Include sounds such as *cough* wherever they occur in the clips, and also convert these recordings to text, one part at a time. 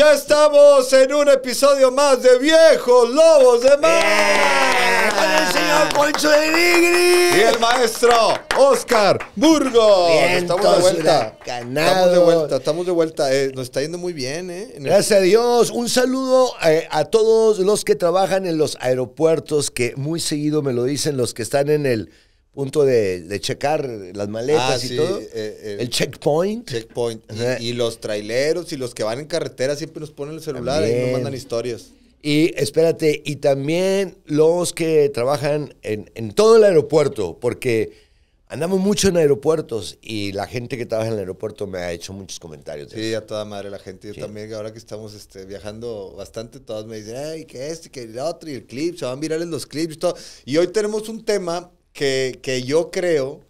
Ya estamos en un episodio más de Viejos Lobos de Mar. con el señor Poncho de Nigri. Y el maestro Oscar Burgos. estamos de vuelta. Estamos de vuelta, estamos eh, de vuelta. nos está yendo muy bien, ¿eh? Gracias a Dios. Un saludo eh, a todos los que trabajan en los aeropuertos, que muy seguido me lo dicen los que están en el punto de, checar las maletas ah, y todo. Eh, eh, el checkpoint. Checkpoint. Y, los traileros y los que van en carretera siempre nos ponen el celular y nos mandan historias. Y espérate, y también los que trabajan en, en todo el aeropuerto, porque Andamos mucho en aeropuertos y la gente que trabaja en el aeropuerto me ha hecho muchos comentarios. Sí, a toda madre la gente. Yo también, ahora que estamos este, viajando bastante, todos me dicen, ay, que este, que el otro, y el clip, se van en los clips y todo. Y hoy tenemos un tema que, yo creo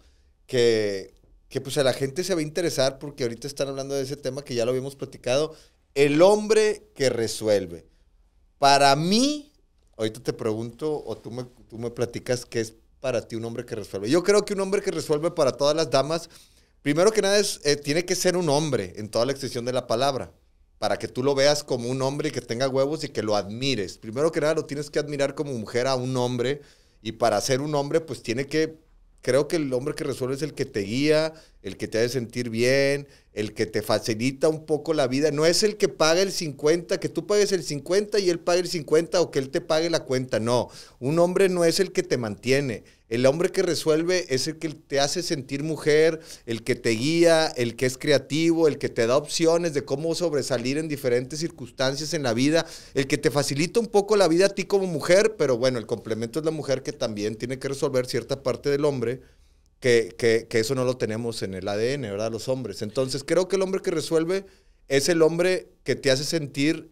que, pues a la gente se va a interesar porque ahorita están hablando de ese tema que ya lo habíamos platicado, el hombre que resuelve. Para mí, ahorita te pregunto o tú me, tú me platicas qué es para ti un hombre que resuelve. Yo creo que un hombre que resuelve para todas las damas, primero que nada, es, eh, tiene que ser un hombre en toda la extensión de la palabra, para que tú lo veas como un hombre y que tenga huevos y que lo admires. Primero que nada, lo tienes que admirar como mujer a un hombre y para ser un hombre, pues tiene que, creo que el hombre que resuelve es el que te guía, el que te hace sentir bien, el que te facilita un poco la vida. No es el que paga el 50, que tú pagues el 50 y él pague el 50 o que él te pague la cuenta. No, un hombre no es el que te mantiene el hombre que resuelve es el que te hace sentir mujer, el que te guía, el que es creativo, el que te da opciones de cómo sobresalir en diferentes circunstancias en la vida, el que te facilita un poco la vida a ti como mujer, pero bueno, el complemento es la mujer que también tiene que resolver cierta parte del hombre. Que, eso no lo tenemos en el ADN, ¿verdad? Los hombres. Entonces, creo que el hombre que resuelve es el hombre que te hace sentir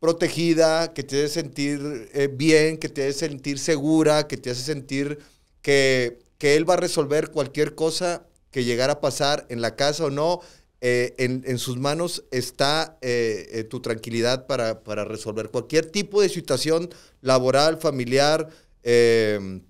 protegida, que te hace sentir eh, bien, que te hace sentir segura, que te hace sentir que, él va a resolver cualquier cosa que llegara a pasar en la casa o no. Eh, en, sus manos está eh, eh, tu tranquilidad para, resolver cualquier tipo de situación laboral, familiar, em,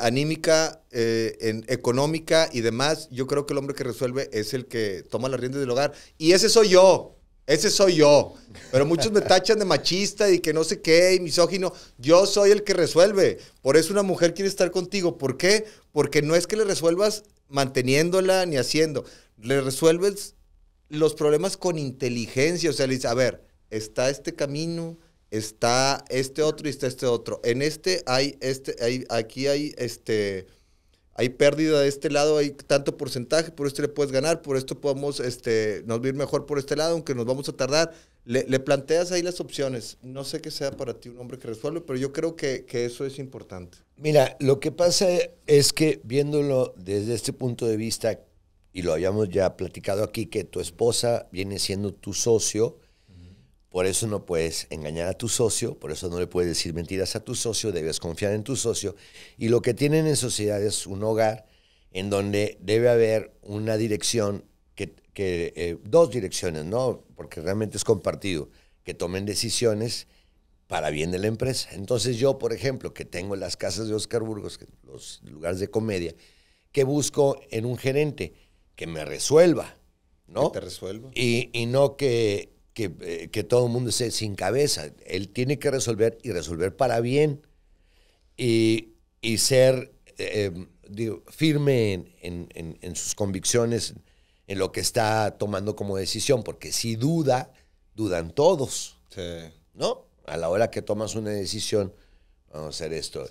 anímica, en, económica y demás. Yo creo que el hombre que resuelve es el que toma las riendas del hogar. Y ese soy yo. Ese soy yo. Pero muchos me tachan de machista y que no sé qué, y misógino. Yo soy el que resuelve. Por eso una mujer quiere estar contigo. ¿Por qué? Porque no es que le resuelvas manteniéndola ni haciendo. Le resuelves los problemas con inteligencia. O sea, le dices, a ver, está este camino, está este otro y está este otro. En este hay este, hay, aquí hay este hay pérdida de este lado, hay tanto porcentaje, por esto le puedes ganar, por esto podemos, este, nos ir mejor por este lado, aunque nos vamos a tardar. Le, planteas ahí las opciones. No sé qué sea para ti un hombre que resuelve, pero yo creo que, que, eso es importante. Mira, lo que pasa es que viéndolo desde este punto de vista, y lo habíamos ya platicado aquí, que tu esposa viene siendo tu socio, por eso no puedes engañar a tu socio, por eso no le puedes decir mentiras a tu socio, debes confiar en tu socio. Y lo que tienen en sociedad es un hogar en donde debe haber una dirección, que, eh, dos direcciones, ¿no? Porque realmente es compartido, que tomen decisiones para bien de la empresa. Entonces yo, por ejemplo, que tengo las casas de Oscar Burgos, los lugares de comedia, que busco en un gerente que me resuelva, ¿no? Que te resuelva. Y, y no que eh, que, todo el mundo esté sin cabeza. Él tiene que resolver y resolver para bien y, ser eh, em, firme en, sus convicciones, en lo que está tomando como decisión, porque si duda, dudan todos. ¿No? A la hora que tomas una decisión, vamos a hacer esto.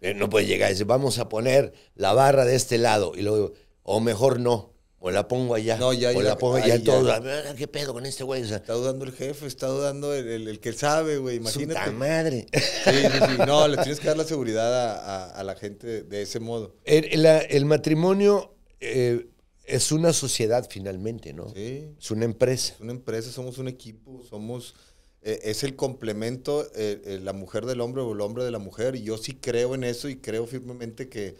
Eh, no puede llegar vamos a poner la barra de este lado, y luego, o mejor no o la pongo allá, no, ya, o ya, la pongo allá, todo, ¿qué pedo con este güey? está dudando el jefe, está dudando el, que sabe, güey, imagínate. madre! no, le tienes que dar la seguridad a, la gente de ese modo. El, matrimonio eh, es una sociedad finalmente, ¿no? Sí. Es una empresa. Es una empresa, somos un equipo, somos... Eh, es el complemento, eh, la mujer del hombre o el hombre de la mujer, y yo sí creo en eso y creo firmemente que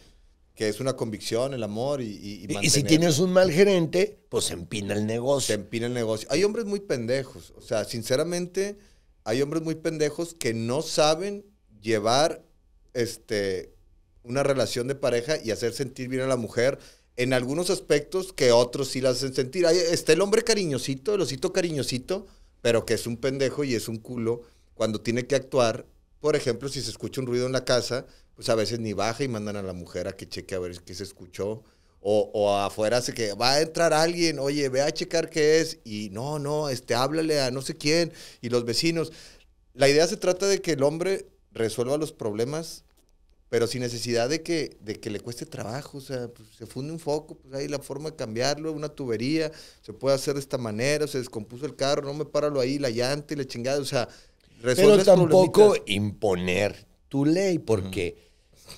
que es una convicción, el amor y, y, y, si tienes un mal gerente, pues se empina el negocio. Se empina el negocio. Hay hombres muy pendejos. O sea, sinceramente, hay hombres muy pendejos que no saben llevar este, una relación de pareja y hacer sentir bien a la mujer en algunos aspectos que otros sí la hacen sentir. está el hombre cariñosito, el osito cariñosito, pero que es un pendejo y es un culo cuando tiene que actuar. Por ejemplo, si se escucha un ruido en la casa, pues a veces ni baja y mandan a la mujer a que cheque a ver qué se escuchó. O, o afuera hace que va a entrar alguien, oye, ve a checar qué es. Y no, no, este, háblale a no sé quién y los vecinos. La idea se trata de que el hombre resuelva los problemas, pero sin necesidad de que, de que le cueste trabajo. O sea, pues, se funde un foco, pues ahí la forma de cambiarlo, una tubería, se puede hacer de esta manera, se descompuso el carro, no me páralo ahí, la llanta y la chingada. O sea, resuelve Pero tampoco imponer tu ley, porque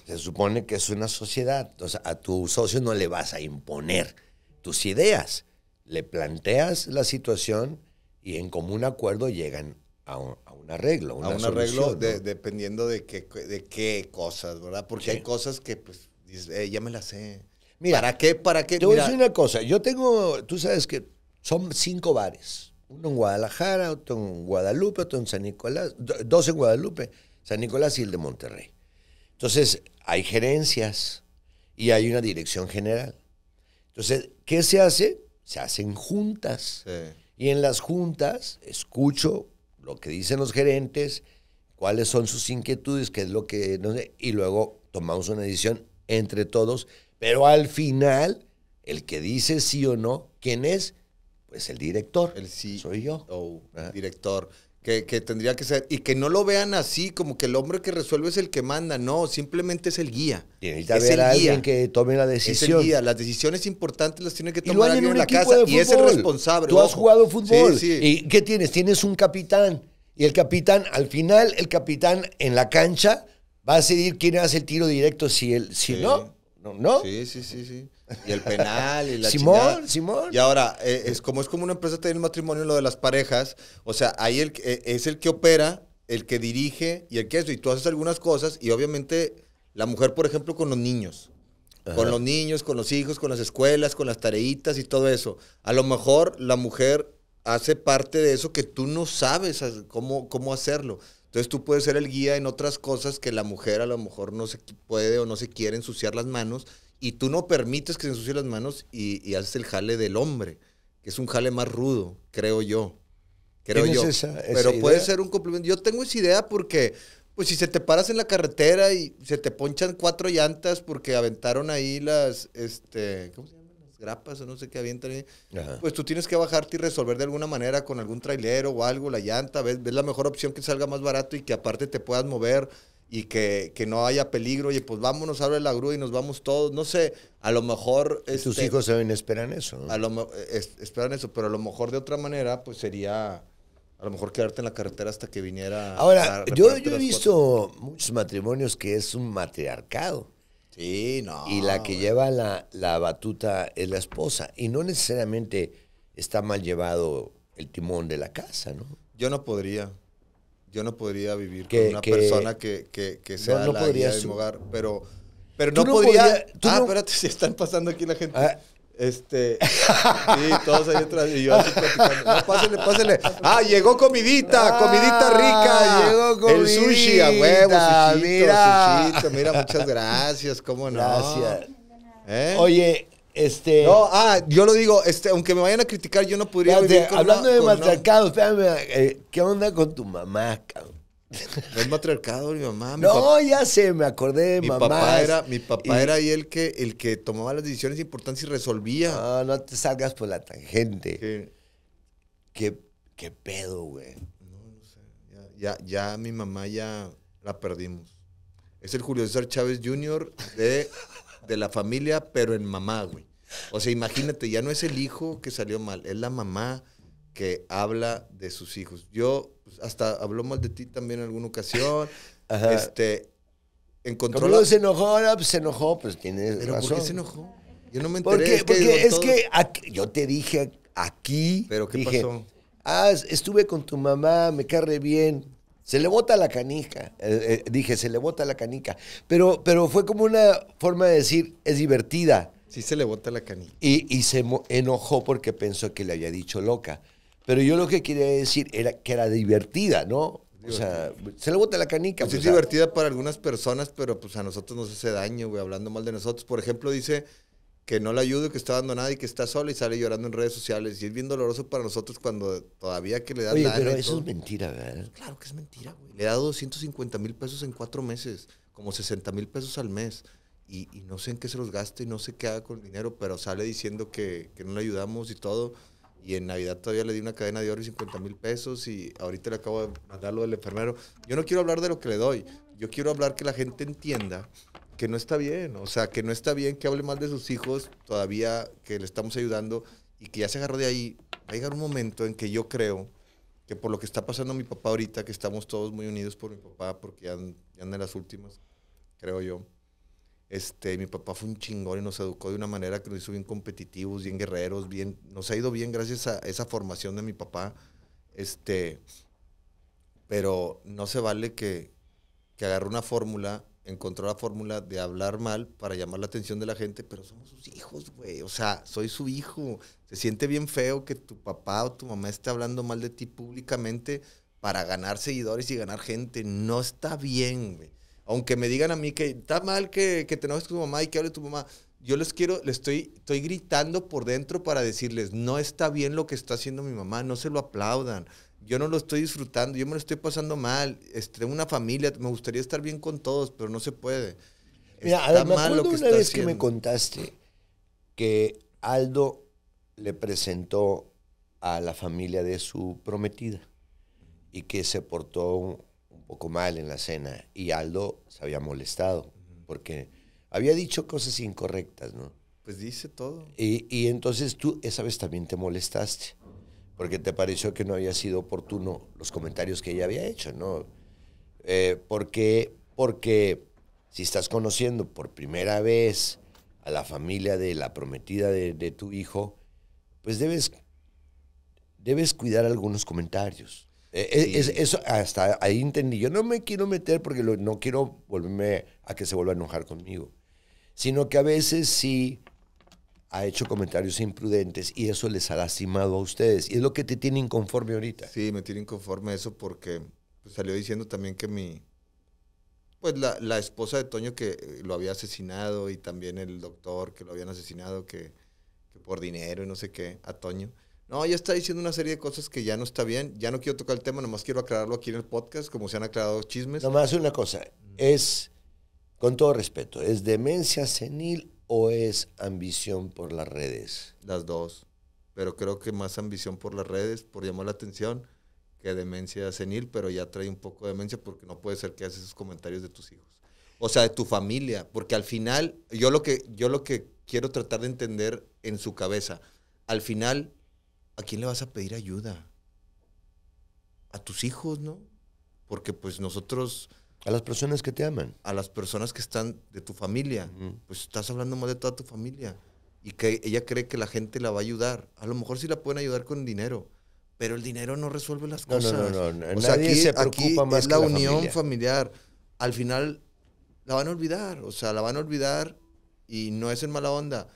se supone que es una sociedad. a tu socio no le vas a imponer tus ideas. Le planteas la situación y en común acuerdo llegan a un, arreglo. a un arreglo dependiendo de qué, de qué cosas, ¿verdad? Porque hay cosas que, pues, eh, ya me las sé. Mira, ¿Para qué? ¿Para qué? Te voy a decir una cosa. Yo tengo, tú sabes que son cinco bares. Uno en Guadalajara, otro en Guadalupe, otro en San Nicolás, dos en Guadalupe. San Nicolás y el de Monterrey. Entonces, hay gerencias y hay una dirección general. Entonces, ¿qué se hace? Se hacen juntas. Y en las juntas escucho lo que dicen los gerentes, cuáles son sus inquietudes, qué es lo que... No sé, y luego tomamos una decisión entre todos. Pero al final, el que dice sí o no, ¿quién es? Pues el director. El sí. E Soy yo. Ah. director que, tendría que ser. Y que no lo vean así, como que el hombre que resuelve es el que manda. No, simplemente es el guía. Tiene que haber alguien que tome la decisión. Es el guía. Las decisiones importantes las tiene que tomar alguien en la casa. Y es el responsable. Tú has jugado fútbol. ¿Y qué tienes? Tienes un capitán. Y el capitán, al final, el capitán en la cancha va a decidir quién hace el tiro directo. Si, él, si no, ¿No? Sí, sí, sí, sí. Y el penal y la Simón, Simón. Y ahora, eh, es como es como una empresa tiene el matrimonio lo de las parejas, o sea, ahí el, eh, es el que opera, el que dirige y el que es Y tú haces algunas cosas y obviamente la mujer, por ejemplo, con los niños. Con los niños, con los hijos, con las escuelas, con las tareitas y todo eso. A lo mejor la mujer hace parte de eso que tú no sabes cómo, cómo hacerlo. Entonces tú puedes ser el guía en otras cosas que la mujer a lo mejor no se puede o no se quiere ensuciar las manos y tú no permites que se ensucie las manos y, haces el jale del hombre, que es un jale más rudo, creo yo. Creo yo. Pero puede ser un complemento. Yo tengo esa idea porque, pues si se te paras en la carretera y se te ponchan cuatro llantas porque aventaron ahí las, este, ¿cómo grapas o no sé qué avientan. Pues tú tienes que bajarte y resolver de alguna manera con algún trailero o algo, la llanta, ves, la mejor opción que salga más barato y que aparte te puedas mover y que, no haya peligro. y pues vámonos, abre la grúa y nos vamos todos. No sé, a lo mejor... Este, tus hijos saben, esperan eso. A lo, eh, esperan eso, pero a lo mejor de otra manera, pues sería... A lo mejor quedarte en la carretera hasta que viniera... Ahora, yo, he visto muchos matrimonios que es un matriarcado no. Y la que lleva la, batuta es la esposa. Y no necesariamente está mal llevado el timón de la casa, ¿no? Yo no podría. Yo no podría vivir con una persona que, que, que sea la guía de mi hogar, pero... Pero no, Podría, ah, espérate, si *laughs* están pasando aquí la gente. Ah, este. Sí, todos ahí atrás. Y yo así platicando. pásenle pásenle Ah, llegó comidita, comidita rica. Ah, llegó comidita. El sushi, a huevo, mira. Sushito, mira, muchas gracias, cómo no. Gracias. ¿Eh? Oye, este. No, ah, yo lo digo, este, aunque me vayan a criticar, yo no podría. hablando de matracados, espérame, eh, ¿qué onda con tu mamá, cabrón? es matriarcado mi mamá. no, ya sé, me acordé, mi Papá era, mi papá era ahí el que, el que tomaba las decisiones importantes y resolvía. No, no te salgas por la tangente. ¿Qué, ¿Qué, pedo, güey? Ya, ya, mi mamá ya la perdimos. Es el Julio César Chávez Jr. de, de la familia, pero en mamá, güey. O sea, imagínate, ya no es el hijo que salió mal, es la mamá que habla de sus hijos. Yo hasta habló mal de ti también en alguna ocasión. *laughs* Ajá. Este, encontró. se enojó, pues se enojó, pues tiene. ¿Pero por qué se enojó? Yo no me enteré. Porque, es que yo te dije aquí. ¿Pero qué pasó? Ah, estuve con tu mamá, me carre bien. Se le bota la canica. Eh, eh, dije, se le bota la canica. Pero, pero fue como una forma de decir, es divertida. Sí, se le bota la canica. Y, y se enojó porque pensó que le había dicho loca. Pero yo lo que quería decir era que era divertida, ¿no? O sea, se le bota la canica. Pues, pues es divertida para algunas personas, pero pues a nosotros nos hace daño, güey, hablando mal de nosotros. Por ejemplo, dice que no la ayudo que está dando nada y que está sola y sale llorando en redes sociales. Y es bien doloroso para nosotros cuando todavía que le da Oye, pero eso es mentira, ¿verdad? Claro que es mentira, güey. Le da 250 mil pesos en cuatro meses, como 60 mil pesos al mes. Y, no sé en qué se los gasta y no sé qué haga con el dinero, pero sale diciendo que, que no le ayudamos y todo y en Navidad todavía le di una cadena de oro y 50 mil pesos y ahorita le acabo de mandar lo del enfermero. Yo no quiero hablar de lo que le doy, yo quiero hablar que la gente entienda que no está bien, o sea, que no está bien que hable mal de sus hijos todavía que le estamos ayudando y que ya se agarró de ahí. Va a llegar un momento en que yo creo que por lo que está pasando mi papá ahorita, que estamos todos muy unidos por mi papá porque ya, ya las últimas, creo yo este, mi papá fue un chingón y nos educó de una manera que nos hizo bien competitivos, bien guerreros, bien, nos ha ido bien gracias a esa formación de mi papá. Este, pero no se vale que, que una fórmula, encontró la fórmula de hablar mal para llamar la atención de la gente, pero somos sus hijos, güey. O sea, soy su hijo. Se siente bien feo que tu papá o tu mamá esté hablando mal de ti públicamente para ganar seguidores y ganar gente. No está bien, güey aunque me digan a mí que está mal que, te enojes con tu mamá y que hable tu mamá, yo les quiero, les estoy, estoy gritando por dentro para decirles, no está bien lo que está haciendo mi mamá, no se lo aplaudan. Yo no lo estoy disfrutando, yo me lo estoy pasando mal. Este, una familia, me gustaría estar bien con todos, pero no se puede. Mira, está lo que una vez que me contaste que Aldo le presentó a la familia de su prometida y que se portó poco mal en la cena y Aldo se había molestado porque había dicho cosas incorrectas, ¿no? Pues dice todo. Y, entonces tú esa vez también te molestaste porque te pareció que no había sido oportuno los comentarios que ella había hecho, ¿no? Eh, porque, porque si estás conociendo por primera vez a la familia de la prometida de, de tu hijo, pues debes, debes cuidar algunos comentarios e, e, es, eso hasta ahí entendí. Yo no me quiero meter porque no quiero volverme a que se vuelva a enojar conmigo. Sino que a veces sí ha hecho comentarios imprudentes y eso les ha lastimado a ustedes. Y es lo que te tiene inconforme ahorita. Sí, me tiene inconforme eso porque pues, salió diciendo también que mi. Pues la, esposa de Toño que eh, lo había asesinado y también el doctor que lo habían asesinado, que, que por dinero y no sé qué, a Toño. No, ya está diciendo una serie de cosas que ya no está bien. Ya no quiero tocar el tema, nomás quiero aclararlo aquí en el podcast, como se han aclarado chismes. Nomás una cosa, es, con todo respeto, ¿es demencia senil o es ambición por las redes? Las dos. Pero creo que más ambición por las redes, por llamar la atención, que demencia senil, pero ya trae un poco de demencia porque no puede ser que haces esos comentarios de tus hijos. O sea, de tu familia, porque al final, yo lo que, yo lo que quiero tratar de entender en su cabeza, al final ¿a quién le vas a pedir ayuda? A tus hijos, ¿no? Porque pues nosotros... A las personas que te aman. A las personas que están de tu familia. Pues estás hablando más de toda tu familia. Y que ella cree que la gente la va a ayudar. A lo mejor sí la pueden ayudar con dinero. Pero el dinero no resuelve las cosas. No, no, no. O sea, aquí, se preocupa más es la, unión familiar. Al final la van a olvidar. O sea, la van a olvidar y no es en mala onda.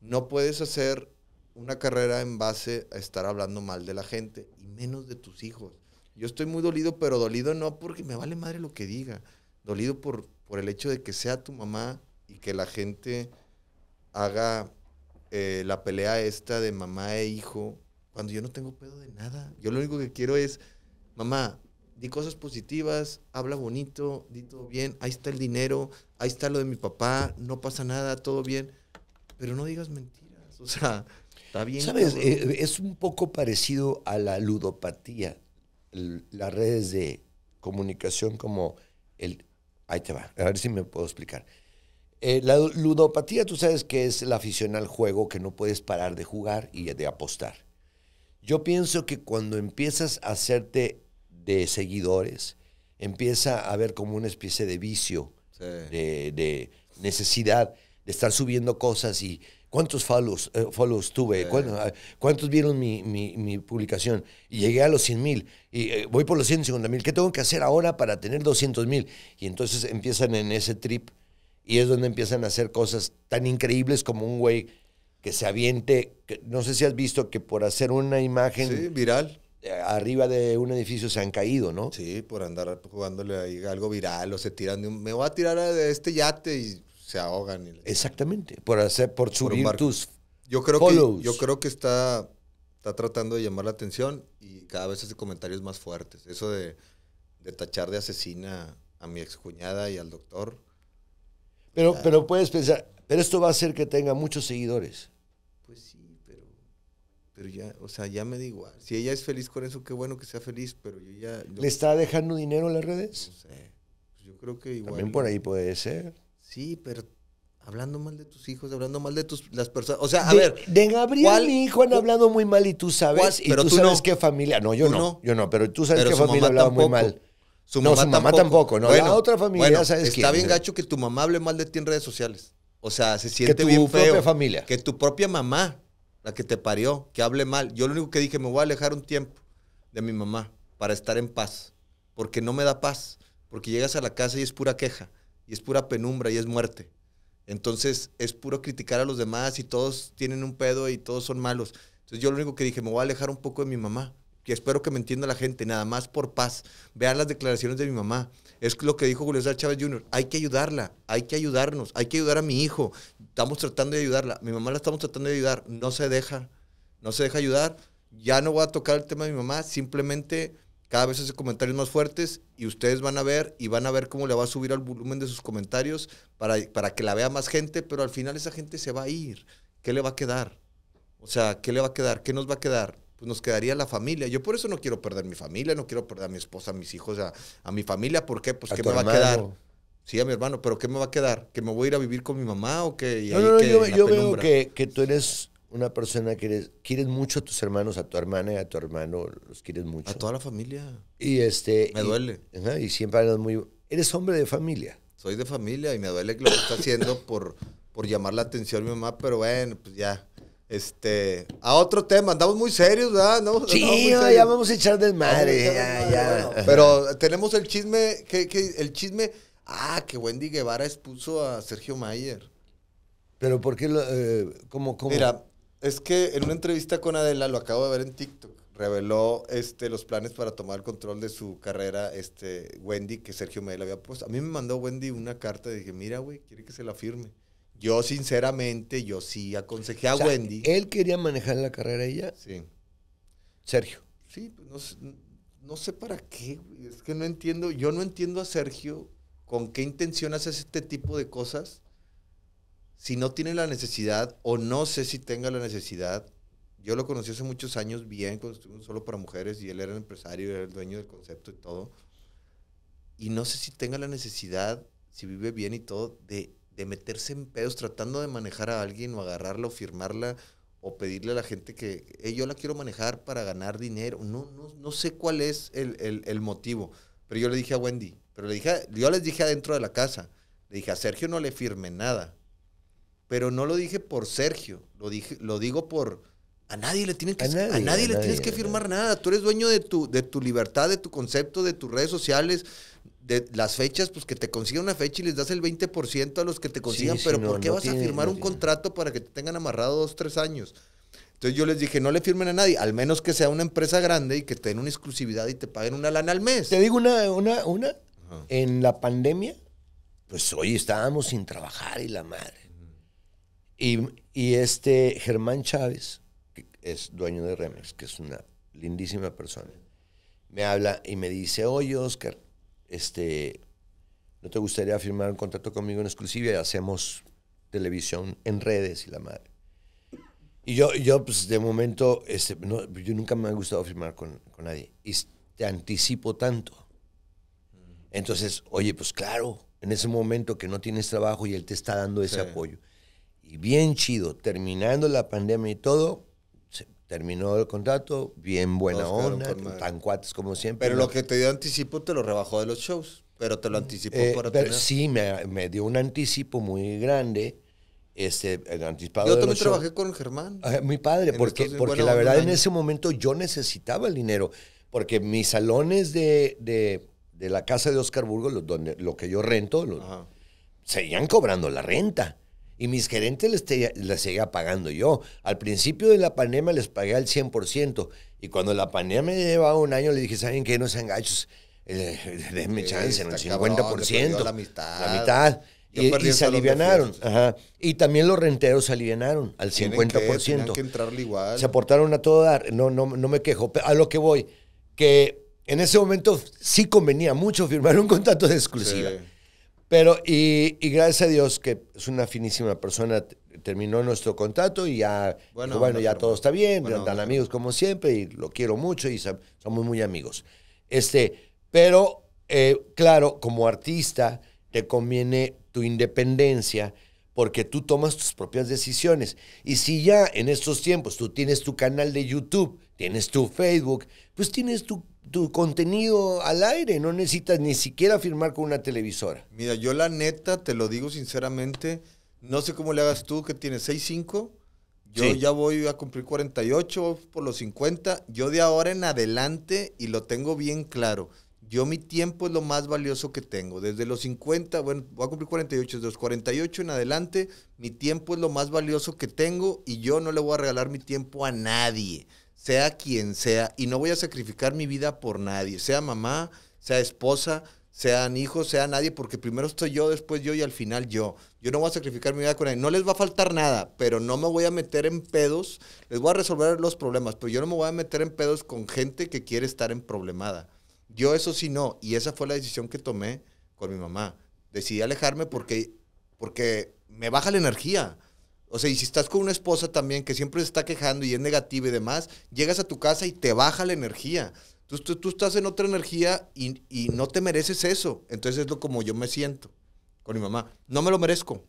No puedes hacer una carrera en base a estar hablando mal de la gente y menos de tus hijos. Yo estoy muy dolido, pero dolido no porque me vale madre lo que diga. Dolido por, por el hecho de que sea tu mamá y que la gente haga eh, la pelea esta de mamá e hijo cuando yo no tengo pedo de nada. Yo lo único que quiero es, mamá, di cosas positivas, habla bonito, di todo bien, ahí está el dinero, ahí está lo de mi papá, no pasa nada, todo bien, pero no digas mentiras. O sea, ¿Sabes? Eh, es un poco parecido a la ludopatía. las redes de comunicación como el... Ahí te va, a ver si me puedo explicar. Eh, la ludopatía, tú sabes que es la afición al juego que no puedes parar de jugar y de apostar. Yo pienso que cuando empiezas a hacerte de seguidores, empieza a haber como una especie de vicio, de, necesidad de estar subiendo cosas y ¿Cuántos follows, eh, tuve? Ah, ¿Cuántos, vieron mi, publicación? Y llegué a los 100 mil. Y eh, voy por los 150 mil. ¿Qué tengo que hacer ahora para tener 200 mil? Y entonces empiezan en ese trip. Y es donde empiezan a hacer cosas tan increíbles como un güey que se aviente. no sé si has visto que por hacer una imagen. Sí, viral eh, arriba de un edificio se han caído, ¿no? Sí, por andar jugándole algo viral o se tiran Me voy a tirar de este yate y ahogan. Exactamente, por hacer, por subir yo creo Que, yo creo que está, está tratando de llamar la atención y cada vez hace comentarios más fuertes. Eso de, de tachar de asesina a mi excuñada y al doctor. Pero, pero puedes pensar, pero esto va a hacer que tenga muchos seguidores. Pues sí, pero, pero ya, o sea, ya me da igual. Si ella es feliz con eso, qué bueno que sea feliz, pero yo ya... ¿Le está dejando dinero en las redes? Pues yo creo que igual... También por ahí puede ser. Sí, pero hablando mal de tus hijos, hablando mal de tus las personas, o sea, a ver, de Gabriel mi hijo han hablado muy mal y tú sabes, pero tú, sabes qué familia, no, yo no, yo no, pero tú sabes qué familia hablaba muy mal. Su no, su mamá tampoco, no, bueno, otra familia, Está bien gacho que tu mamá hable mal de ti en redes sociales. O sea, se siente bien feo. Que tu propia familia. Que tu propia mamá, la que te parió, que hable mal. Yo lo único que dije, me voy a alejar un tiempo de mi mamá para estar en paz, porque no me da paz, porque llegas a la casa y es pura queja y es pura penumbra y es muerte. Entonces es puro criticar a los demás y todos tienen un pedo y todos son malos. Entonces yo lo único que dije, me voy a alejar un poco de mi mamá. que espero que me entienda la gente, nada más por paz. Vean las declaraciones de mi mamá. Es lo que dijo Julio Chávez Jr. Hay que ayudarla, hay que ayudarnos, hay que ayudar a mi hijo. Estamos tratando de ayudarla. Mi mamá la estamos tratando de ayudar. No se deja, no se deja ayudar. Ya no voy a tocar el tema de mi mamá. Simplemente cada vez hace comentarios más fuertes y ustedes van a ver y van a ver cómo le va a subir al volumen de sus comentarios para, para que la vea más gente, pero al final esa gente se va a ir. ¿Qué le va a quedar? O sea, ¿qué le va a quedar? ¿Qué nos va a quedar? Pues nos quedaría la familia. Yo por eso no quiero perder mi familia, no quiero perder a mi esposa, a mis hijos, a, mi familia. ¿Por qué? Pues ¿qué me va a quedar? Sí, a mi hermano, pero ¿qué me va a quedar? ¿Que me voy a ir a vivir con mi mamá o qué? yo, yo veo que, que tú eres una persona que eres, quieres mucho a tus hermanos, a tu hermana y a tu hermano, los quieres mucho. A toda la familia. Y este. Me duele. y siempre eres muy. Eres hombre de familia. Soy de familia y me duele que lo está haciendo por, por llamar la atención mi mamá, pero bueno, pues ya. Este, a otro tema, andamos muy serios, ¿verdad? No, ya vamos a echar desmadre, ya, ya. pero tenemos el chisme, que, el chisme, ah, que Wendy Guevara expuso a Sergio Mayer. Pero ¿por qué? Lo, eh, como Mira, es que en una entrevista con Adela, lo acabo de ver en TikTok, reveló este, los planes para tomar el control de su carrera este, Wendy, que Sergio me había puesto. A mí me mandó Wendy una carta y dije, mira, güey, quiere que se la firme. Yo, sinceramente, yo sí aconsejé a Wendy. Él quería manejar la carrera ella. Sí. Sergio. Sí, pues, no, no sé para qué, güey. Es que no entiendo, yo no entiendo a Sergio con qué intención haces este tipo de cosas si no tiene la necesidad o no sé si tenga la necesidad, yo lo conocí hace muchos años bien solo para mujeres y él era el empresario, era el dueño del concepto y todo. Y no sé si tenga la necesidad, si vive bien y todo, de, meterse en pedos tratando de manejar a alguien o agarrarla o firmarla o pedirle a la gente que yo la quiero manejar para ganar dinero. No, no, sé cuál es el, motivo. Pero yo le dije a Wendy, pero le dije, yo les dije adentro de la casa, le dije a Sergio no le firme nada pero no lo dije por Sergio, lo, dije, lo digo por... A nadie le, tienes que, a nadie, le tienes que firmar nada. Tú eres dueño de tu, de tu libertad, de tu concepto, de tus redes sociales, de las fechas, pues que te consigan una fecha y les das el 20% a los que te consigan. pero ¿por qué vas a firmar un contrato para que te tengan amarrado dos, tres años? Entonces yo les dije, no le firmen a nadie, al menos que sea una empresa grande y que te den una exclusividad y te paguen una lana al mes. Te digo una, una, una. En la pandemia, pues hoy estábamos sin trabajar y la madre. Y, este Germán Chávez, que es dueño de Remex, que es una lindísima persona, me habla y me dice, oye Oscar, este, ¿no te gustaría firmar un contrato conmigo en exclusiva? Y hacemos televisión en redes y la madre. Y yo, yo pues de momento, este, yo nunca me ha gustado firmar con, nadie. Y te anticipo tanto. Entonces, oye, pues claro, en ese momento que no tienes trabajo y él te está dando ese apoyo y bien chido, terminando la pandemia y todo, terminó el contrato, bien buena onda, tan cuates como siempre. Pero lo que te dio anticipo te lo rebajó de los shows, pero te lo anticipó eh, para pero Sí, me, dio un anticipo muy grande. Este, el anticipado yo también trabajé con Germán. mi ah, muy padre, porque, porque la verdad en ese momento yo necesitaba el dinero, porque mis salones de, de, la casa de Oscar Burgos, donde, lo que yo rento, los, seguían cobrando la renta. Y mis gerentes les, seguía pagando yo. Al principio de la panema les pagué al 100%. Y cuando la pandemia llevaba un año, le dije, ¿saben qué? No sean gachos. Eh, *laughs* denme chance, el 50%. la mitad. La mitad. Y, se alivianaron. Ajá. Y también los renteros se alivianaron al 50%. Se aportaron a todo dar. No, no, no me quejo. A lo que voy, que en ese momento sí convenía mucho firmar un contrato de exclusiva. Pero, y, gracias a Dios que es una finísima persona, terminó nuestro contrato y ya, bueno, ya todo está bien, bueno, amigos como siempre y lo quiero mucho y somos muy amigos. Este, pero, eh, claro, como artista te conviene tu independencia porque tú tomas tus propias decisiones. Y si ya en estos tiempos tú tienes tu canal de YouTube, tienes tu Facebook, pues tienes tu tu contenido al aire, no necesitas ni siquiera firmar con una televisora. Mira, yo la neta, te lo digo sinceramente, no sé cómo le hagas tú que tienes 6'5". Yo ya voy a cumplir 48 por los 50. Yo de ahora en adelante, y lo tengo bien claro, yo mi tiempo es lo más valioso que tengo. Desde los 50, bueno, voy a cumplir 48, desde los 48 en adelante, mi tiempo es lo más valioso que tengo y yo no le voy a regalar mi tiempo a nadie sea quien sea, y no voy a sacrificar mi vida por nadie, sea mamá, sea esposa, sean hijos, sea nadie, porque primero estoy yo, después yo y al final yo. Yo no voy a sacrificar mi vida con nadie. No les va a faltar nada, pero no me voy a meter en pedos. Les voy a resolver los problemas, pero yo no me voy a meter en pedos con gente que quiere estar en problemada. Yo eso sí no, y esa fue la decisión que tomé con mi mamá. Decidí alejarme porque, porque me baja la energía. O sea, y si estás con una esposa también que siempre se está quejando y es negativa y demás, llegas a tu casa y te baja la energía. Tú, estás en otra energía y, no te mereces eso. Entonces es lo como yo me siento con mi mamá. No me lo merezco,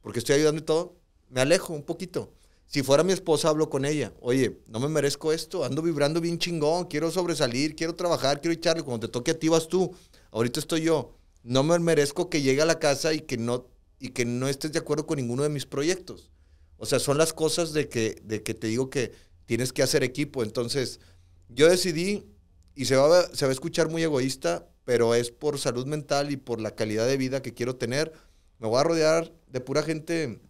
porque estoy ayudando y todo. Me alejo un poquito. Si fuera mi esposa, hablo con ella. Oye, no me merezco esto. Ando vibrando bien chingón. Quiero sobresalir, quiero trabajar, quiero echarle. Cuando te toque activas tú. Ahorita estoy yo. No me merezco que llegue a la casa y que no, y que no estés de acuerdo con ninguno de mis proyectos. O sea, son las cosas de que, de que te digo que tienes que hacer equipo. Entonces, yo decidí, y se va, a, se va a escuchar muy egoísta, pero es por salud mental y por la calidad de vida que quiero tener. Me voy a rodear de pura gente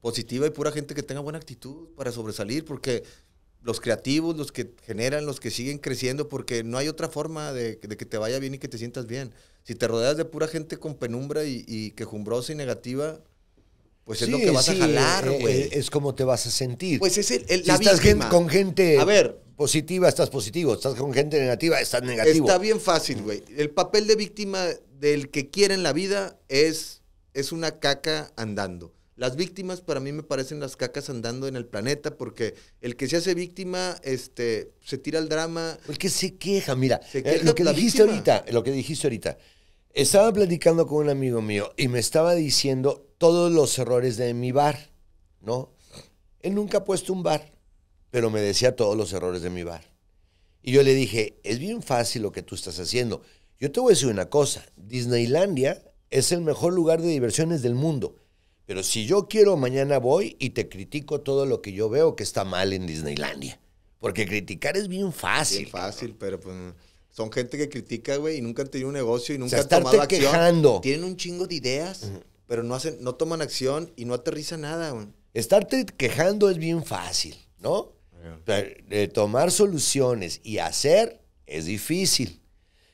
positiva y pura gente que tenga buena actitud para sobresalir, porque los creativos, los que generan, los que siguen creciendo, porque no hay otra forma de, que te vaya bien y que te sientas bien. Si te rodeas de pura gente con penumbra y quejumbrosa y negativa, pues es lo que vas a jalar, eh, güey. Eh, es como te vas a sentir. Pues es el, si estás con gente a ver, positiva, estás positivo. Estás con gente negativa, estás negativo. Está bien fácil, güey. El papel de víctima del que quiere en la vida es, es una caca andando. Las víctimas para mí me parecen las cacas andando en el planeta porque el que se hace víctima este, se tira el drama. El que se queja, mira, eh, lo que ahorita, lo que dijiste ahorita. Estaba platicando con un amigo mío y me estaba diciendo todos los errores de mi bar, ¿no? Él nunca ha puesto un bar, pero me decía todos los errores de mi bar. Y yo le dije, es bien fácil lo que tú estás haciendo. Yo te voy a decir una cosa, Disneylandia es el mejor lugar de diversiones del mundo. Pero si yo quiero, mañana voy y te critico todo lo que yo veo que está mal en Disneylandia. Porque criticar es bien fácil. Bien fácil, pero pues son gente que critica, güey, y nunca han tenido un negocio y nunca o sea, han tomado acción. quejando. Tienen un chingo de ideas, pero no, hacen, no toman acción y no aterriza nada. estar Estarte quejando es bien fácil, ¿no? De eh, tomar soluciones y hacer es difícil.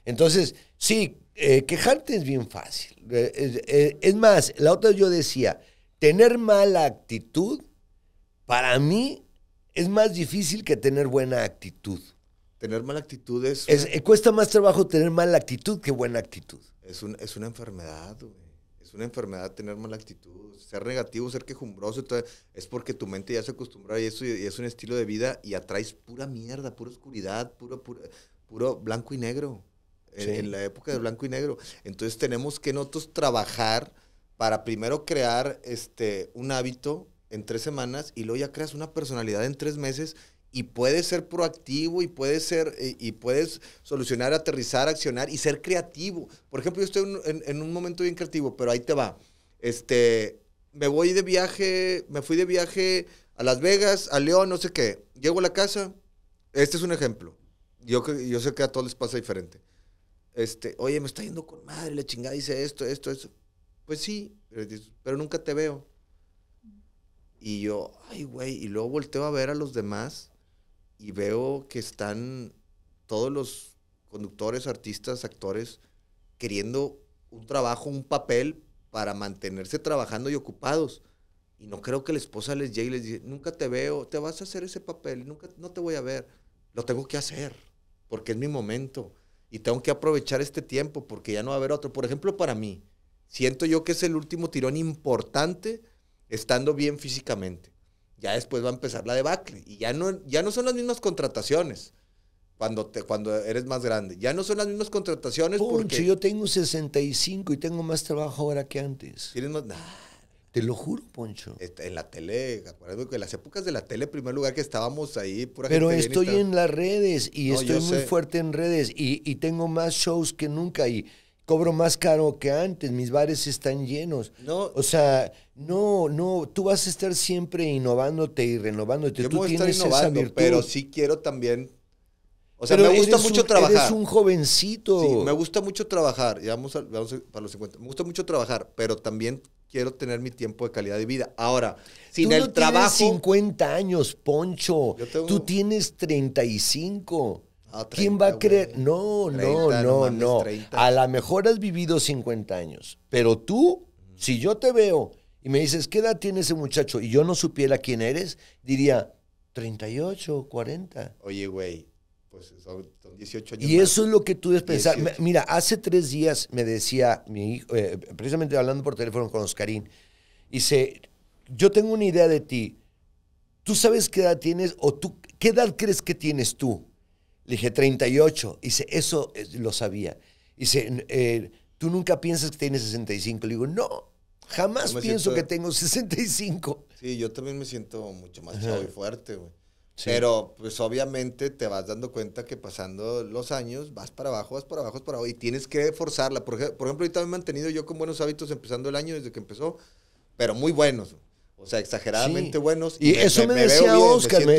Entonces, sí, eh, quejarte es bien fácil. Eh, es más, la otra yo decía, tener mala actitud para mí es más difícil que tener buena actitud. Tener mala actitud es... cuesta más trabajo tener mala actitud que buena actitud. Es, un, es una enfermedad, güey. Es una enfermedad tener mala actitud, ser negativo, ser quejumbroso, es porque tu mente ya se acostumbra y eso es un estilo de vida y atraes pura mierda, pura oscuridad, puro, puro, blanco y negro. En, la época de blanco y negro. Entonces tenemos que nosotros trabajar para primero crear este, un hábito en tres semanas y luego ya creas una personalidad en tres meses y puedes ser proactivo y puedes ser eh, y puedes solucionar, aterrizar, accionar y ser creativo. Por ejemplo, yo estoy en, un momento bien creativo, pero ahí te va. Este, me voy de viaje, me fui de viaje a Las Vegas, a León, no sé qué. Llego a la casa. Este es un ejemplo. Yo, yo sé que a todos les pasa diferente. Este, oye, me está yendo con madre, la chingada dice esto, esto, eso. Pues sí, pero nunca te veo. Y yo, ay, güey, y luego volteo a ver a los demás y veo que están todos los conductores, artistas, actores queriendo un trabajo, un papel para mantenerse trabajando y ocupados. Y no creo que la esposa les llegue y les diga, nunca te veo, te vas a hacer ese papel, nunca, no te voy a ver. Lo tengo que hacer, porque es mi momento. Y tengo que aprovechar este tiempo, porque ya no va a haber otro. Por ejemplo, para mí, siento yo que es el último tirón importante estando bien físicamente ya después va a empezar la debacle. Y ya no, ya no son las mismas contrataciones cuando, te, cuando eres más grande. Ya no son las mismas contrataciones Poncho, yo tengo 65 y tengo más trabajo ahora que antes. Te lo juro, Poncho. En la tele, acuérdate que en las épocas de la tele, en primer lugar, que estábamos ahí, pura Pero estoy en las redes y estoy muy fuerte en redes y, y, tengo más shows que nunca y cobro más caro que antes, mis bares están llenos. o sea, no, no, tú vas a estar siempre innovándote y renovándote. tú tienes a estar innovando, pero sí quiero también. O sea, me gusta mucho trabajar. Eres un jovencito. Sí, me gusta mucho trabajar. Ya vamos, a, los 50. Me gusta mucho trabajar, pero también quiero tener mi tiempo de calidad de vida. Ahora, sin tú el trabajo. Tienes 50 años, Poncho. Tú tienes 35. Ah, ¿Quién va a creer? No, no, no, no. a lo mejor has vivido 50 años, pero tú, si yo te veo y me dices, ¿qué edad tiene ese muchacho? Y yo no supiera quién eres, diría, 38, 40. Oye, güey, pues son, 18 años. Y eso es lo que tú debes pensar. Mira, hace tres días me decía mi hijo, eh, precisamente hablando por teléfono con Oscarín, dice, yo tengo una idea de ti. ¿Tú sabes qué edad tienes o tú, qué edad crees que tienes tú? dije, 38. Dice, eso eh, lo sabía. Dice, eh, tú nunca piensas que tienes 65. Le digo, no, jamás pienso que tengo 65. Sí, yo también me siento mucho más y fuerte, güey. Pero pues obviamente te vas dando cuenta que pasando los años vas para abajo, vas para abajo, vas para abajo y tienes que forzarla. Por, por ejemplo, ahorita me he mantenido yo con buenos hábitos empezando el año desde que empezó, pero muy buenos. O sea, exageradamente buenos. Y, eso me, decía Oscar, me,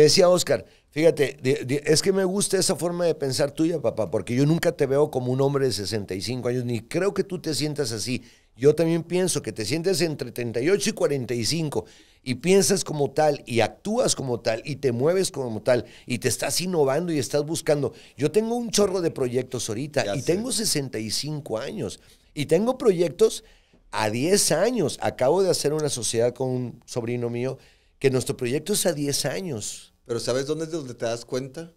decía, Oscar, fíjate, es que me gusta esa forma de pensar tuya, papá, porque yo nunca te veo como un hombre de 65 años, ni creo que tú te sientas así. Yo también pienso que te sientes entre 38 y 45 y piensas como tal y actúas como tal y te mueves como tal y te estás innovando y estás buscando. Yo tengo un chorro de proyectos ahorita y tengo 65 años y tengo proyectos a 10 años. Acabo de hacer una sociedad con un sobrino mío que nuestro proyecto es a 10 años. Pero ¿sabes dónde es donde te das cuenta?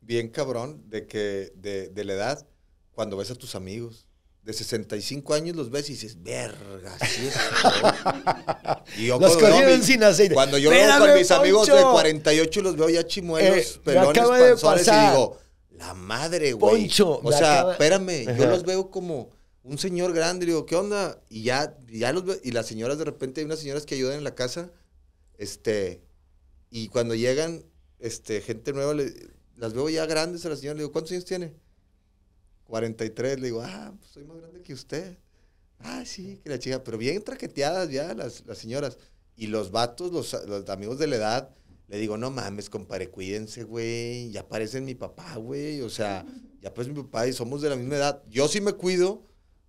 Bien cabrón, de que de, la edad, cuando ves a tus amigos de 65 años los ves y dices, verga, sí es *laughs* yo Los sin aceite. Cuando yo veo con mis amigos de 48 los veo ya chimuelos, eh, pelones, panzones y la madre, güey. O sea, espérame, yo los veo como un señor grande, le digo, ¿qué onda? Y ya, ya los y las señoras de repente, hay unas señoras que ayudan en la casa, este, y cuando llegan, este, gente nueva, las veo ya grandes a la señora, le digo, ¿cuántos años tiene? 43, le digo, ah, pues soy más grande que usted. Ah, sí, que la chica, pero bien traqueteadas ya las, señoras. Y los vatos, los, amigos de la edad, le digo, no mames, compadre, cuídense, güey, ya parecen mi papá, güey, o sea, ya pues mi papá y somos de la misma edad. Yo sí me cuido,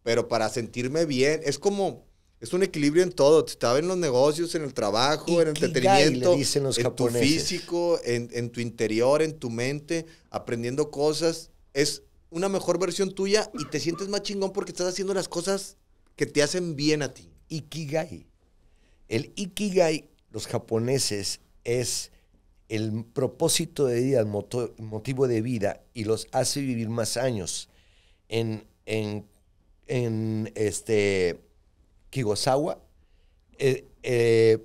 pero para sentirme bien, es como, es un equilibrio en todo, estaba en los negocios, en el trabajo, en el entretenimiento, dicen los en tu físico, en, tu interior, en tu mente, aprendiendo cosas, es una mejor versión tuya y te sientes más chingón porque estás haciendo las cosas que te hacen bien a ti. Ikigai. El Ikigai, los japoneses, es el propósito de vida, el motivo de vida y los hace vivir más años. En, en en este, Kigosawa, eh, eh,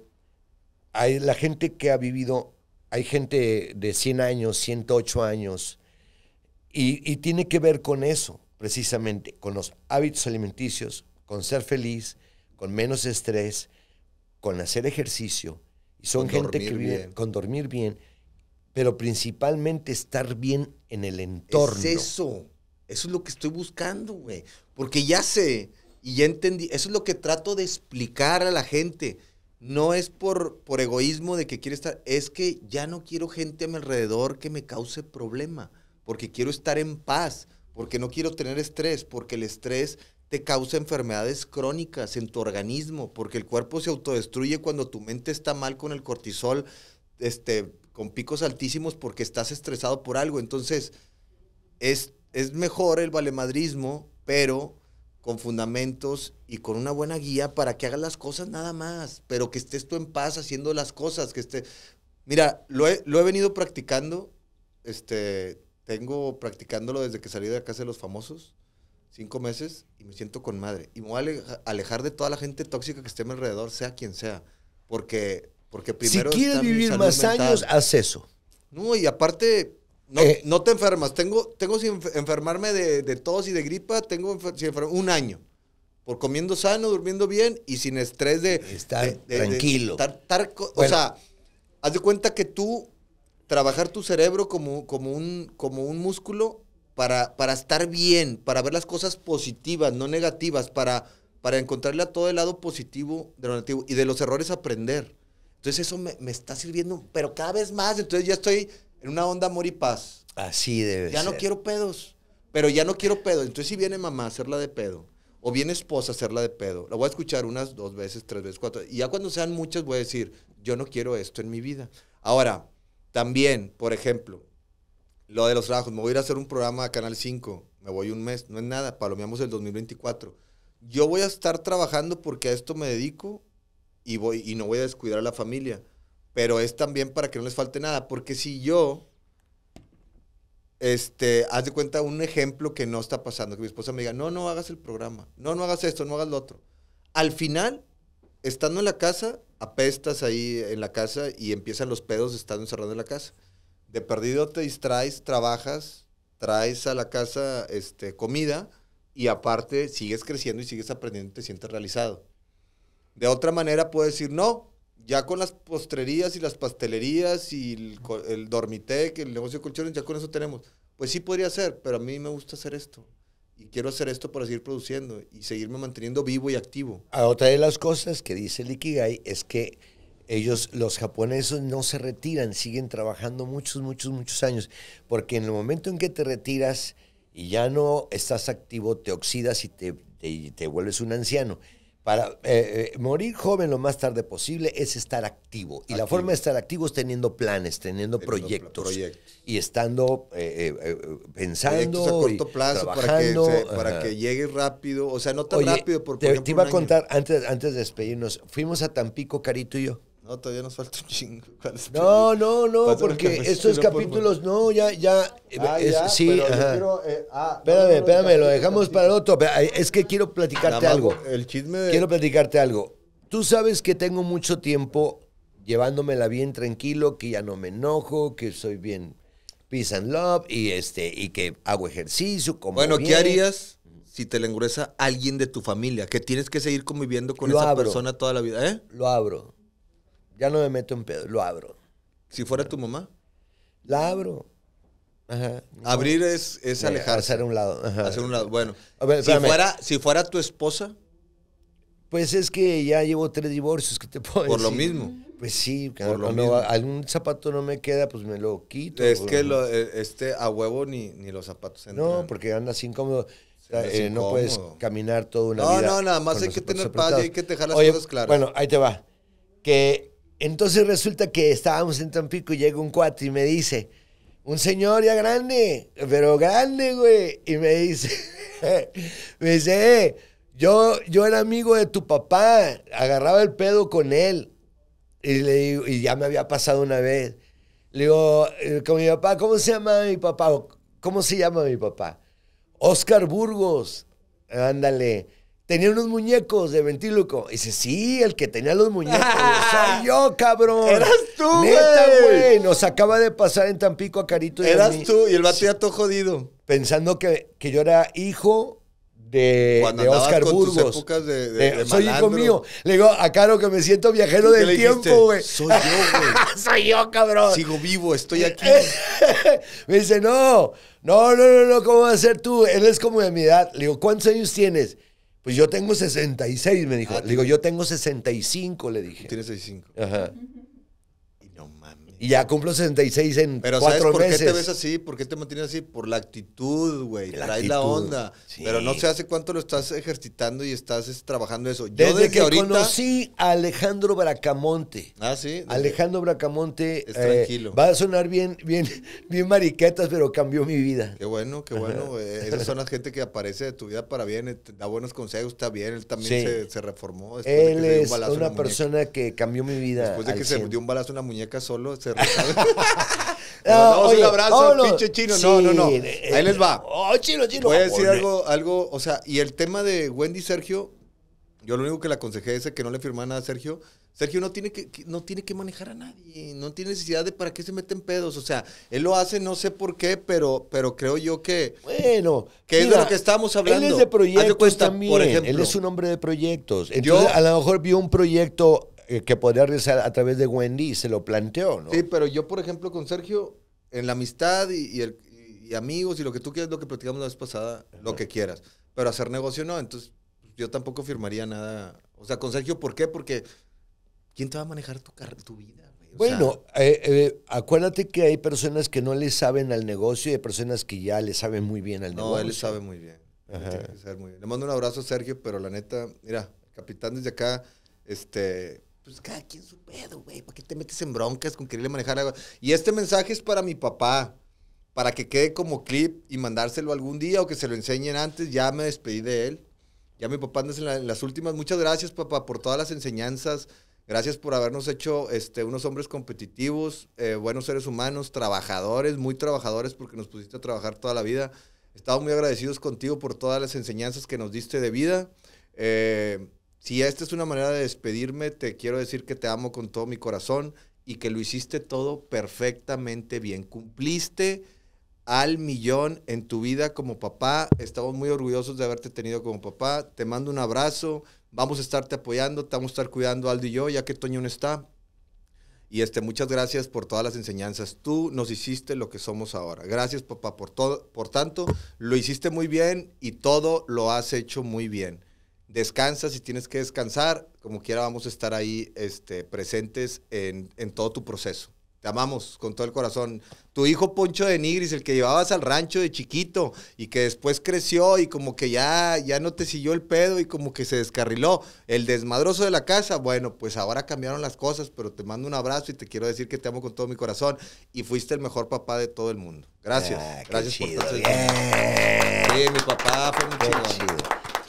hay la gente que ha vivido, hay gente de 100 años, 108 años, y, tiene que ver con eso, precisamente, con los hábitos alimenticios, con ser feliz, con menos estrés, con hacer ejercicio. Y son gente que vive con dormir bien, pero principalmente estar bien en el entorno. Es eso. Eso es lo que estoy buscando, güey. Porque ya sé y ya entendí. Eso es lo que trato de explicar a la gente. No es por, por egoísmo de que quiere estar. Es que ya no quiero gente a mi alrededor que me cause problema. Porque quiero estar en paz. Porque no quiero tener estrés. Porque el estrés te causa enfermedades crónicas en tu organismo. Porque el cuerpo se autodestruye cuando tu mente está mal con el cortisol. Este, con picos altísimos porque estás estresado por algo. Entonces, es es mejor el valemadrismo, pero con fundamentos y con una buena guía para que hagas las cosas nada más, pero que estés tú en paz haciendo las cosas, que esté... Mira, lo he, venido practicando, este, tengo practicándolo desde que salí de la casa de los famosos, cinco meses, y me siento con madre. Y me voy a alejar de toda la gente tóxica que esté a mi alrededor, sea quien sea, porque, porque primero... Si quieres vivir más años, haz eso. No, y aparte, eh, no, te enfermas. Tengo, tengo sin enfermarme de, de, tos y de gripa, tengo sin un año. Por comiendo sano, durmiendo bien y sin estrés de... Estar tranquilo. O sea, haz de cuenta que tú trabajar tu cerebro como, como, un, como un músculo para, para estar bien, para ver las cosas positivas, no negativas, para, para encontrarle a todo el lado positivo de lo negativo y de los errores aprender. Entonces eso me, me está sirviendo, pero cada vez más. Entonces ya estoy en una onda amor y paz. Así debe ser. Ya no quiero pedos, pero ya no quiero pedo Entonces si viene mamá a hacerla de pedo, o viene esposa a hacerla de pedo, la voy a escuchar unas dos veces, tres veces, cuatro. Y ya cuando sean muchas voy a decir, yo no quiero esto en mi vida. Ahora, también, por ejemplo, lo de los trabajos. Me voy a ir a hacer un programa a Canal 5. Me voy un mes, no es nada. Palomeamos el 2024. Yo voy a estar trabajando porque a esto me dedico y, voy, y no voy a descuidar a la familia pero es también para que no les falte nada, porque si yo, este, haz de cuenta un ejemplo que no está pasando, que mi esposa me diga, no, no hagas el programa, no, no hagas esto, no hagas lo otro. Al final, estando en la casa, apestas ahí en la casa y empiezan los pedos estando encerrado en la casa. De perdido te distraes, trabajas, traes a la casa este, comida y aparte sigues creciendo y sigues aprendiendo y te sientes realizado. De otra manera puedes decir, no, ya con las postrerías y las pastelerías y el, dormitec, el negocio de colchones, ya con eso tenemos. Pues sí podría ser, pero a mí me gusta hacer esto. Y quiero hacer esto para seguir produciendo y seguirme manteniendo vivo y activo. A ah, otra de las cosas que dice el Ikigai es que ellos, los japoneses, no se retiran, siguen trabajando muchos, muchos, muchos años. Porque en el momento en que te retiras y ya no estás activo, te oxidas y te, te vuelves un anciano. Para eh, eh, morir joven lo más tarde posible es estar activo. Y la forma de estar activo es teniendo planes, teniendo, proyectos, Y estando eh, pensando. a corto plazo para que, para que, llegue rápido. O sea, no tan rápido. Por, te, ejemplo, te, iba a contar, antes, antes de despedirnos, fuimos a Tampico, Carito y yo. No, todavía nos falta un chingo. *laughs* No, no, no, porque estos capítulos, no, ya, ya. Ah, eh, sí, pero espérame, espérame, lo dejamos para el otro. Es que quiero platicarte algo. El chisme de... Quiero platicarte algo. Tú sabes que tengo mucho tiempo llevándomela bien tranquilo, que ya no me enojo, que soy bien peace and love y este y que hago ejercicio. Como bueno, ¿qué harías si te la engruesa alguien de tu familia? Que tienes que seguir conviviendo con esa persona toda la vida, ¿eh? Lo abro. Ya no me meto en pedo, lo abro. Si fuera tu mamá. La abro. Ajá. Abrir es, es eh, alejarse. Hacer un lado. Hacer un lado. Bueno. si, fuera, tu esposa. Pues es que ya llevo tres divorcios, que te puedo Por decir? Por lo mismo. Pues sí, Por lo algún zapato no me queda, pues me lo quito. Es que lo, eh, este, a huevo ni, los zapatos entran. No, porque andas incómodo. Eh, no puedes caminar toda una No, no, nada más hay que tener paz y hay que dejar las cosas claras. Bueno, ahí te va. Que entonces resulta que estábamos en Tampico y llega un cuate y me dice, un señor ya grande, pero grande, güey. Y me dice, *laughs* me dice, eh, yo, yo era amigo de tu papá, agarraba el pedo con él. Y le y ya me había pasado una vez. Le digo, eh, con mi papá, ¿cómo se llama mi papá? ¿Cómo se llama mi papá? Oscar Burgos. Ándale tenía unos muñecos de Ventiluco. dice, sí, el que tenía los muñecos *laughs* soy yo, cabrón. Eras tú, Neta, güey. Nos acaba de pasar en Tampico a Carito. Y Eras tú y el vato todo jodido. Pensando que, que yo era hijo de, de Oscar con Burgos. Tus épocas de, de, soy hijo mío. Le digo a ah, Caro que me siento viajero del tiempo, güey. Soy yo, güey. *laughs* soy yo, cabrón. Sigo vivo, estoy aquí. *laughs* me dice, no, no, no, no, no, ¿cómo vas a ser tú? Él es como de mi edad. Le digo, ¿cuántos años tienes? Pues yo tengo 66, me dijo. Ah, le digo, yo tengo 65, le dije. Tienes 65. Ajá. Y no mames. Y ya cumplo 66 en Pero ¿sabes por qué te ves así? ¿Por qué te mantienes así? Por la actitud, güey. Traes la onda. Pero no sé hace cuánto lo estás ejercitando y estás trabajando eso. desde, que ahorita... conocí a Alejandro Bracamonte. Ah, sí. Alejandro Bracamonte. Eh, tranquilo. va a sonar bien, bien, bien mariquetas, pero cambió mi vida. Qué bueno, qué bueno. esas son las gente que aparece de tu vida para bien, eh, da buenos consejos, está bien. Él también se, reformó. Él es una, persona que cambió mi vida. Después de que se dio un balazo en la muñeca solo, se *laughs* un abrazo pinche chino. no, no, no. Ahí les va. Oh, chino, chino. Voy a decir algo, algo, o sea, y el tema de Wendy Sergio, yo lo único que le aconsejé es que no le firmara nada a Sergio. Sergio no tiene que, no tiene que manejar a nadie, no tiene necesidad de para qué se meten pedos. O sea, él lo hace, no sé por qué, pero, pero creo yo que. Bueno, que es de lo que estamos hablando. Él es de proyectos también. Por ejemplo, él es un hombre de proyectos. yo, a lo mejor vio un proyecto eh, que podría realizar a través de Wendy y se lo planteó, ¿no? Sí, pero yo, por ejemplo, con Sergio, en la amistad y, el, amigos y lo que tú quieras, lo que platicamos la vez pasada, lo que quieras. Pero hacer negocio no, entonces yo tampoco firmaría nada. O sea, con Sergio, ¿por qué? Porque ¿quién te va a manejar tu, tu vida? bueno, eh, eh, acuérdate que hay personas que no le saben al negocio y hay personas que ya le saben muy bien al negocio. No, él sabe muy bien. muy bien. Le mando un abrazo a Sergio, pero la neta, mira, capitán desde acá, este, pues cada quien su pedo, güey. ¿Para qué te metes en broncas con quererle manejar algo? Y este mensaje es para mi papá, para que quede como clip y mandárselo algún día o que se lo enseñen antes. Ya me despedí de él. Ya mi papá anda en, las últimas. Muchas gracias, papá, por todas las enseñanzas. Gracias por habernos hecho este, unos hombres competitivos, eh, buenos seres humanos, trabajadores, muy trabajadores, porque nos pusiste a trabajar toda la vida. Estamos muy agradecidos contigo por todas las enseñanzas que nos diste de vida. Eh, si esta es una manera de despedirme, te quiero decir que te amo con todo mi corazón y que lo hiciste todo perfectamente bien. Cumpliste al millón en tu vida como papá. Estamos muy orgullosos de haberte tenido como papá. Te mando un abrazo. Vamos a estarte apoyando, te vamos a estar cuidando Aldo y yo, ya que Toño está. Y este, muchas gracias por todas las enseñanzas. Tú nos hiciste lo que somos ahora. Gracias, papá, por todo. Por tanto, lo hiciste muy bien y todo lo has hecho muy bien descansa si tienes que descansar, como quiera vamos a estar ahí este, presentes en, todo tu proceso. Te amamos con todo el corazón. Tu hijo Poncho de Nigris, el que llevabas al rancho de chiquito y que después creció y como que ya, ya no te siguió el pedo y como que se descarriló. El desmadroso de la casa, bueno, pues ahora cambiaron las cosas, pero te mando un abrazo y te quiero decir que te amo con todo mi corazón y fuiste el mejor papá de todo el mundo. Gracias. Ah, Gracias por todo. Sí, mi papá fue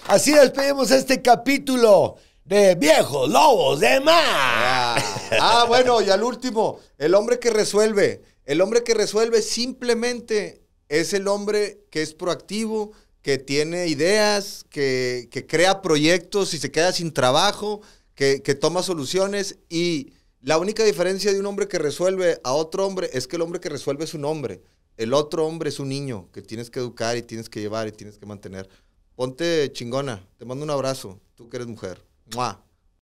Así despedimos este capítulo de Viejos Lobos de Mar. Ah, ah, bueno, y al último, el hombre que resuelve. El hombre que resuelve simplemente es el hombre que es proactivo, que tiene ideas, que, crea proyectos y se queda sin trabajo, que, que toma soluciones y... La única diferencia de un hombre que resuelve a otro hombre es que el hombre que resuelve es un hombre. El otro hombre es un niño que tienes que educar y tienes que llevar y tienes que mantener. Ponte chingona. Te mando un abrazo. Tú que eres mujer.